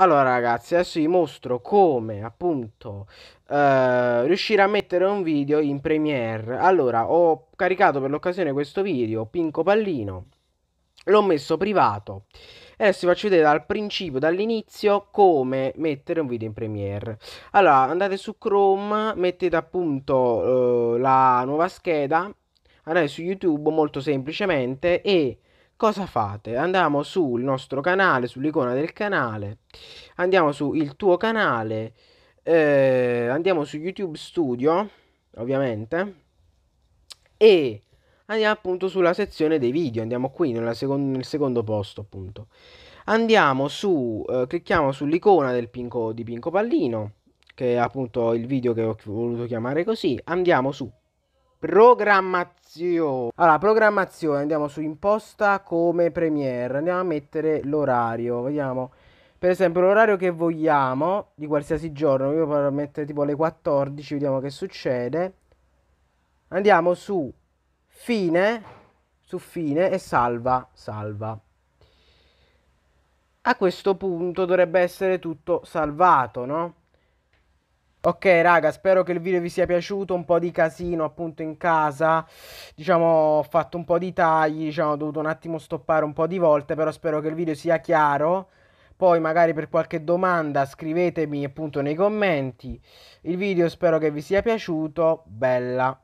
Allora ragazzi, adesso vi mostro come appunto eh, riuscire a mettere un video in Premiere. Allora, ho caricato per l'occasione questo video, Pinco Pallino, l'ho messo privato. E adesso vi faccio vedere dal principio, dall'inizio, come mettere un video in Premiere. Allora, andate su Chrome, mettete appunto eh, la nuova scheda, andate su YouTube molto semplicemente e cosa fate? Andiamo sul nostro canale, sull'icona del canale, andiamo su il tuo canale, eh, andiamo su YouTube Studio, ovviamente, e andiamo appunto sulla sezione dei video, andiamo qui seconda, nel secondo posto appunto. Andiamo su, eh, clicchiamo sull'icona pinco, di Pinco Pallino, che è appunto il video che ho voluto chiamare così, andiamo su Programmazione. Allora, programmazione, andiamo su imposta come Premiere, andiamo a mettere l'orario, vediamo. Per esempio, l'orario che vogliamo di qualsiasi giorno, io potrò mettere tipo le 14, vediamo che succede. Andiamo su fine, su fine e salva, salva. A questo punto dovrebbe essere tutto salvato, no? Ok raga, spero che il video vi sia piaciuto, un po' di casino appunto in casa, diciamo ho fatto un po' di tagli, diciamo ho dovuto un attimo stoppare un po' di volte, però spero che il video sia chiaro, poi magari per qualche domanda scrivetemi appunto nei commenti, il video spero che vi sia piaciuto, bella!